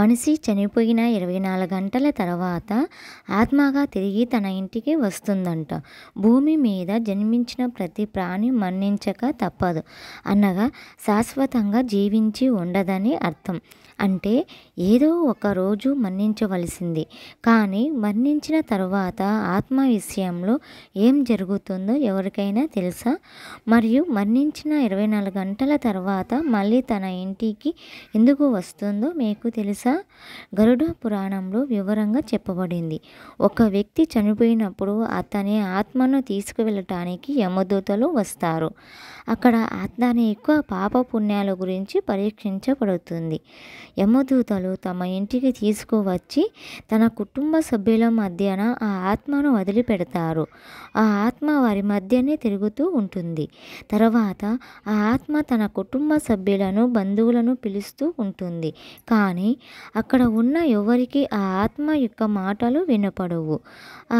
మనిషి చనిపోయిన ఇరవై నాలుగు గంటల తర్వాత ఆత్మగా తిరిగి తన ఇంటికి వస్తుందంట భూమి మీద జన్మించిన ప్రతి ప్రాణి మరణించక తప్పదు అనగా శాశ్వతంగా జీవించి ఉండదని అర్థం అంటే ఏదో ఒక రోజు మరణించవలసింది కానీ మరణించిన తర్వాత ఆత్మ విషయంలో ఏం జరుగుతుందో ఎవరికైనా తెలుసా మరియు మరణించిన ఇరవై నాలుగు గంటల తర్వాత మళ్ళీ తన ఇంటికి ఎందుకు వస్తుందో మీకు తెలుసు తెలుసా గరుడ పురాణంలో వివరంగా చెప్పబడింది ఒక వ్యక్తి చనిపోయినప్పుడు అతని ఆత్మను తీసుకువెళ్ళటానికి యమదూతలు వస్తారు అక్కడ ఆత్మని ఎక్కువ పాప పుణ్యాల గురించి పరీక్షించబడుతుంది యమదూతలు తమ ఇంటికి తీసుకువచ్చి తన కుటుంబ సభ్యుల మధ్యన ఆ ఆత్మను వదిలిపెడతారు ఆ ఆత్మ వారి మధ్యనే తిరుగుతూ ఉంటుంది తర్వాత ఆ ఆత్మ తన కుటుంబ సభ్యులను బంధువులను పిలుస్తూ ఉంటుంది కానీ అక్కడ ఉన్న ఎవరికి ఆ ఆత్మ యొక్క మాటలు వినపడవు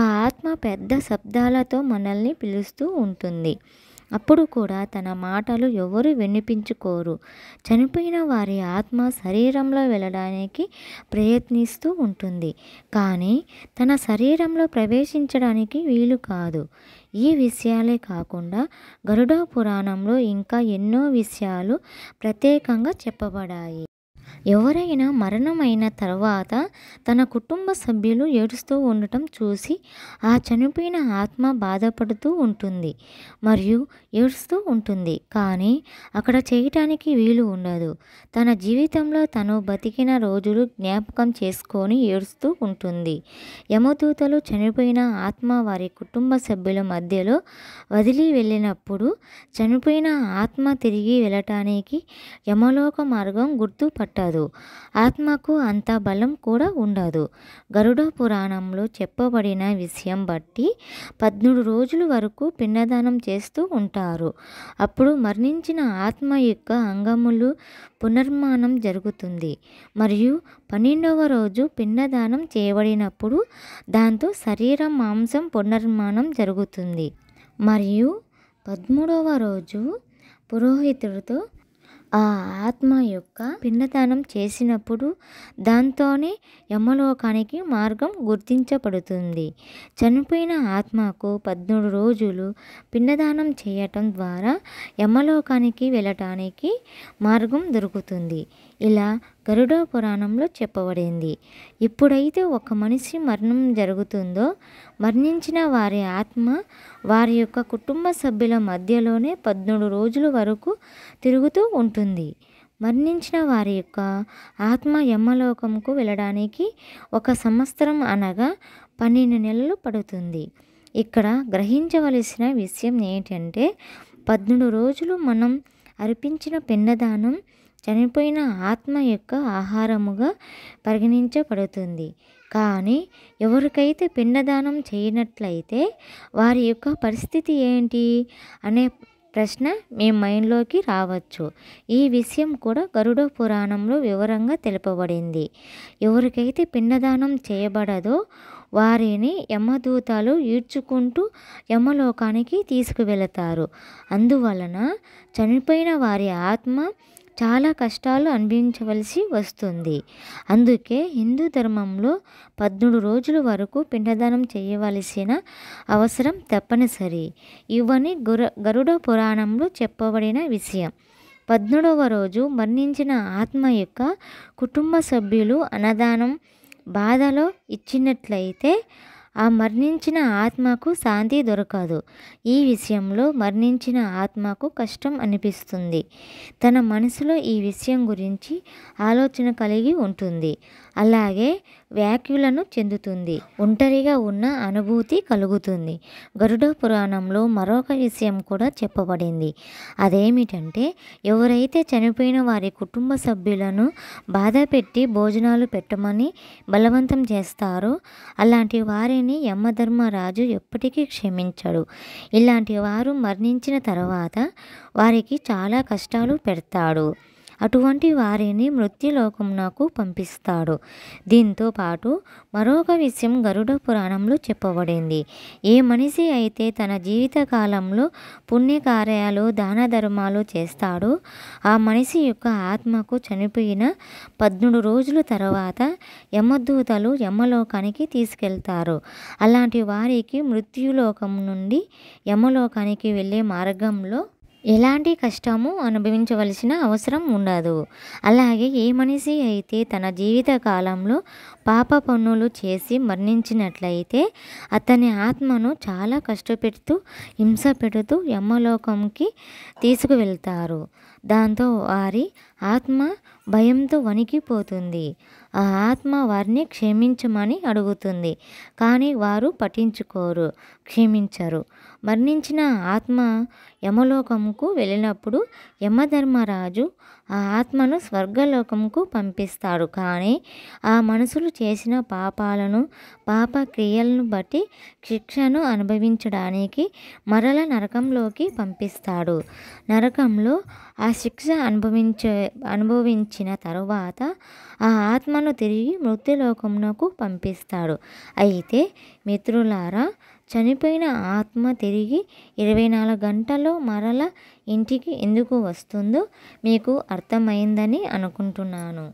ఆ ఆత్మ పెద్ద శబ్దాలతో మనల్ని పిలుస్తూ ఉంటుంది అప్పుడు కూడా తన మాటలు ఎవరు వినిపించుకోరు చనిపోయిన వారి ఆత్మ శరీరంలో వెళ్ళడానికి ప్రయత్నిస్తూ ఉంటుంది కానీ తన శరీరంలో ప్రవేశించడానికి వీలు కాదు ఈ విషయాలే కాకుండా గరుడ పురాణంలో ఇంకా ఎన్నో విషయాలు ప్రత్యేకంగా చెప్పబడాయి ఎవరైనా మరణమైన తర్వాత తన కుటుంబ సభ్యులు ఏడుస్తూ ఉండటం చూసి ఆ చనిపోయిన ఆత్మ బాధపడుతూ ఉంటుంది మరియు ఏడుస్తూ ఉంటుంది కానీ అక్కడ చేయటానికి వీలు ఉండదు తన జీవితంలో తను బతికిన రోజులు జ్ఞాపకం చేసుకొని ఏడుస్తూ ఉంటుంది యమదూతలు చనిపోయిన ఆత్మ వారి కుటుంబ సభ్యుల మధ్యలో వదిలి వెళ్ళినప్పుడు చనిపోయిన ఆత్మ తిరిగి వెళ్ళటానికి యమలోక మార్గం గుర్తుపట్ట ఉండదు ఆత్మకు అంత బలం కూడా ఉండదు గరుడ పురాణంలో చెప్పబడిన విషయం బట్టి పద్మూడు రోజుల వరకు పిండదానం చేస్తూ ఉంటారు అప్పుడు మరణించిన ఆత్మ యొక్క అంగములు పునర్మాణం జరుగుతుంది మరియు పన్నెండవ రోజు పిండదానం చేయబడినప్పుడు దాంతో శరీర మాంసం పునర్మాణం జరుగుతుంది మరియు పదమూడవ రోజు పురోహితుడితో ఆ ఆత్మ యొక్క పిండదానం చేసినప్పుడు దాంతోనే యమలోకానికి మార్గం గుర్తించబడుతుంది చనిపోయిన ఆత్మకు పద్మూడు రోజులు పిండదానం చేయటం ద్వారా యమలోకానికి వెళ్ళటానికి మార్గం దొరుకుతుంది ఇలా గరుడ పురాణంలో చెప్పబడింది ఎప్పుడైతే ఒక మనిషి మరణం జరుగుతుందో మరణించిన వారి ఆత్మ వారి యొక్క కుటుంబ సభ్యుల మధ్యలోనే పద్మూడు రోజుల వరకు తిరుగుతూ ఉంటుంది మరణించిన వారి యొక్క ఆత్మ యమలోకంకు వెళ్ళడానికి ఒక సంవత్సరం అనగా పన్నెండు నెలలు పడుతుంది ఇక్కడ గ్రహించవలసిన విషయం ఏంటంటే పద్మూడు రోజులు మనం అర్పించిన పిండదానం చనిపోయిన ఆత్మ యొక్క ఆహారముగా పరిగణించబడుతుంది కానీ ఎవరికైతే పిండదానం చేయనట్లయితే వారి యొక్క పరిస్థితి ఏంటి అనే ప్రశ్న మీ మైండ్లోకి రావచ్చు ఈ విషయం కూడా గరుడ పురాణంలో వివరంగా తెలుపబడింది ఎవరికైతే పిండదానం చేయబడదో వారిని యమదూతాలు ఈడ్చుకుంటూ యమలోకానికి తీసుకువెళతారు అందువలన చనిపోయిన వారి ఆత్మ చాలా కష్టాలు అనుభవించవలసి వస్తుంది అందుకే హిందూ ధర్మంలో పద్మూడు రోజుల వరకు పిండదానం చేయవలసిన అవసరం తప్పనిసరి ఇవని గుర గరుడ పురాణంలో చెప్పబడిన విషయం పద్మూడవ రోజు మరణించిన ఆత్మ యొక్క కుటుంబ సభ్యులు అన్నదానం బాధలో ఇచ్చినట్లయితే ఆ మరణించిన ఆత్మకు శాంతి దొరకదు ఈ విషయంలో మరణించిన ఆత్మకు కష్టం అనిపిస్తుంది తన మనసులో ఈ విషయం గురించి ఆలోచన కలిగి ఉంటుంది అలాగే వ్యాఖ్యలను చెందుతుంది ఒంటరిగా ఉన్న అనుభూతి కలుగుతుంది గరుడ పురాణంలో మరొక విషయం కూడా చెప్పబడింది అదేమిటంటే ఎవరైతే చనిపోయిన వారి కుటుంబ సభ్యులను బాధ పెట్టి భోజనాలు పెట్టమని బలవంతం చేస్తారో అలాంటి వారిని యమధర్మరాజు ఎప్పటికీ క్షమించడు ఇలాంటి వారు మరణించిన తర్వాత వారికి చాలా కష్టాలు పెడతాడు అటువంటి వారిని మృత్యులోకం నాకు పంపిస్తాడు దీంతో పాటు మరొక విషయం గరుడ పురాణంలో చెప్పబడింది ఏ మనిషి అయితే తన జీవితకాలంలో పుణ్యకార్యాలు దాన ధర్మాలు చేస్తాడో ఆ మనిషి యొక్క ఆత్మకు చనిపోయిన పద్మూడు రోజుల తర్వాత యమదూతలు యమలోకానికి తీసుకెళ్తారు అలాంటి వారికి మృత్యులోకం నుండి యమలోకానికి వెళ్ళే మార్గంలో ఎలాంటి కష్టము అనుభవించవలసిన అవసరం ఉండదు అలాగే ఏ మనిషి అయితే తన జీవిత కాలంలో పాప పన్నులు చేసి మరణించినట్లయితే అతని ఆత్మను చాలా కష్టపెడుతూ హింస పెడుతూ యమ్మలోకంకి తీసుకువెళ్తారు దాంతో వారి ఆత్మ భయంతో వణికిపోతుంది ఆ ఆత్మ వారిని క్షమించమని అడుగుతుంది కానీ వారు పఠించుకోరు క్షమించరు మరణించిన ఆత్మ యమలోకముకు వెళ్ళినప్పుడు యమధర్మరాజు ఆ ఆత్మను స్వర్గలోకముకు పంపిస్తాడు కానీ ఆ మనసులు చేసిన పాపాలను పాప క్రియలను బట్టి శిక్షను అనుభవించడానికి మరల నరకంలోకి పంపిస్తాడు నరకంలో ఆ శిక్ష అనుభవించే అనుభవించిన తరువాత ఆ ఆత్మను తిరిగి మృత్యులోకమునకు పంపిస్తాడు అయితే మిత్రులారా చనిపోయిన ఆత్మ తిరిగి ఇరవై నాలుగు గంటల్లో మరల ఇంటికి ఎందుకు వస్తుందో మీకు అర్థమైందని అనుకుంటున్నాను